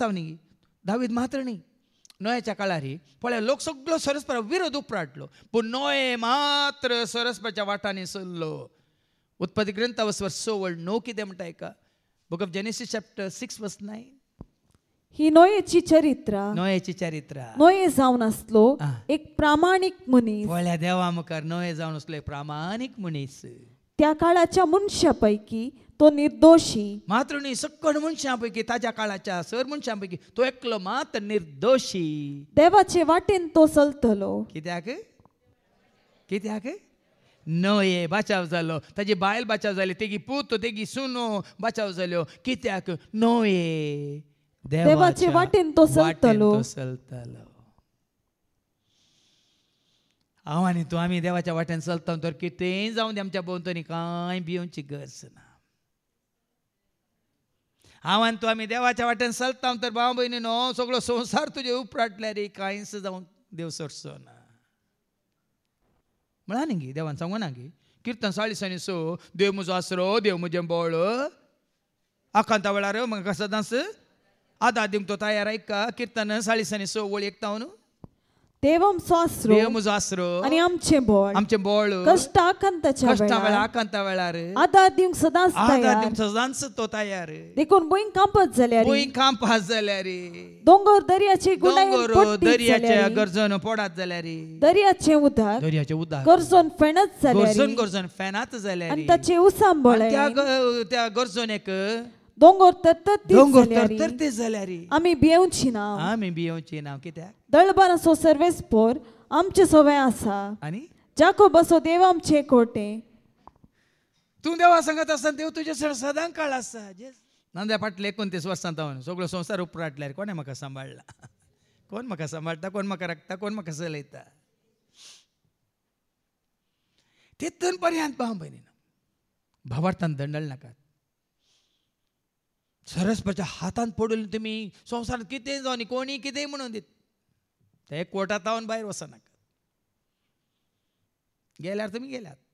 दावीद मात्र ಮಾತ್ರನಿ नोयाच्या काळारी पळ्या लोक सगळो सरस्पर विरोध उपराटलो पूण नोये मात्र सरस्पाच्या वाटांनी सरलो उत्पत्ती ग्रंथ वसवर सोवळ नो कितें म्हणटा एका book of Genesis chapter six verse nine ही नोयेची चरित्र नोयेची चरित्र नोये जावन आसलो एक प्रामाणिक मनीस पळ्या देवा मुखार नोये जावन असलो एक प्रामाणीक मनीस त्या काळाच्या मनशां पैकी तो निर्दोषी मात्र सक्कड सगळ मनशांपैकी ताज्या काळाच्या सर मनशांपैकी तो एकलो मात्र निर्दोषी देवाचे वाटेन तो चलतलो कित्याक कित्याक ये बचाव झालो ताजी बायल बचाव झाली तेगी पूत तेगी सुनो बचाव झालो कित्याक न्हंये देवाचे वाटेन तो चलतलो चलतलो हांव आनी तूं आमी देवाच्या वाट्यान चलता तर कितेंय जाऊन आमच्या भोंवतणी कांय भिवची गरज ना हांवान तूं आमी देवाच्या वाटेन चलता तर भाव न्हू सगळो संवसार तुजे उपराटल्या रे कांयच जावन देव सोडचो ना म्हणा न्ही देवान सांगू ना कीर्तन किर्तन चाळीसांनी सो देव म्हजो आसरो देव म्हजें बोळ आकांता वेळार म्हाका सदांच आदा दिवंक तो तयार आयका किर्तन चाळीसांनी सो वळी न्हू देवम सास्रो देवम सास्रो आणि आमचे बोल आमचे बोल कष्ट आकंत चावळा कष्ट वेळा आकंत वेळा रे आदा दिन सदास तयार आदा दिन सदास तो तयार रे देखो बोइंग काम झाले रे बोइंग काम झाले रे डोंगर दरियाचे गुणाय पडती दरियाचे गर्जन पडत झाले रे दरियाचे उद्धार दरियाचे उद्धार गर्जन फेणत झाले रे गर्जन गर्जन फेनत झाले रे आणि त्याचे उसांबळे त्या गर्जन एक దొంగోర్ तर तर తత్తత్తి జल्यारी आमी भियेवची ना आमी भियेवची ना कित्याक दळबारासो सर्वेस पोर आमचे सोवे आसा आनी जाको बसो देव आमचे कोटे तूं देवा सांगत आसतना देव तुजे सदां काळ आसा नांद्या फाटले एकोणतीस वर्सांत हांव सगळो संवसार उपराटल्यार कोणें म्हाका सांबाळला कोण म्हाका सांबाळटा कोण म्हाका राखता कोण म्हाका चलयता तितून पर्यंत भाव भयणी भावार्थान दंडल नाकात सरस्पाच्या हातात पडून तुम्ही संवसारांत किती जाऊन कोणी किती म्हणून देत ते जाऊन बाहेर भायर वचनाका गेल्यार तुमी गेल्यात